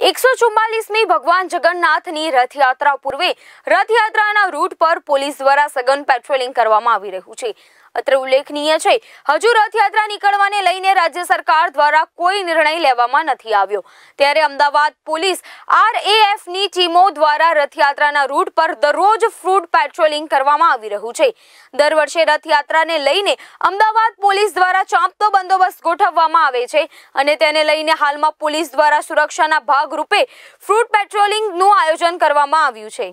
144મી ભગવાન જગન્નાથની રથયાત્રા પૂર્વે રથયાત્રાના રૂટ પર પોલીસ દ્વારા સઘન પેટ્રોલિંગ કરવામાં આવી રહ્યું છે અત્ર ઉલ્લેખનીય છે હજુ રથયાત્રા નીકળવાને લઈને રાજ્ય સરકાર દ્વારા કોઈ નિર્ણય લેવામાં નથી આવ્યો ત્યારે અમદાવાદ પોલીસ આરએફ ની ટીમો દ્વારા રથયાત્રાના રૂટ પર દરરોજ ફ્રૂટ પેટ્રોલિંગ કરવામાં આવી રહ્યું છે દર વર્ષે રથયાત્રાને લઈને અમદાવાદ પોલીસ દ્વારા ચાંપત ગોઠવવામાં આવે છે અને તેને લઈને હાલમાં પોલીસ દ્વારા સુરક્ષાના ભાગરૂપે ફ્રૂટ પેટ્રોલિંગનું આયોજન કરવામાં આવ્યું છે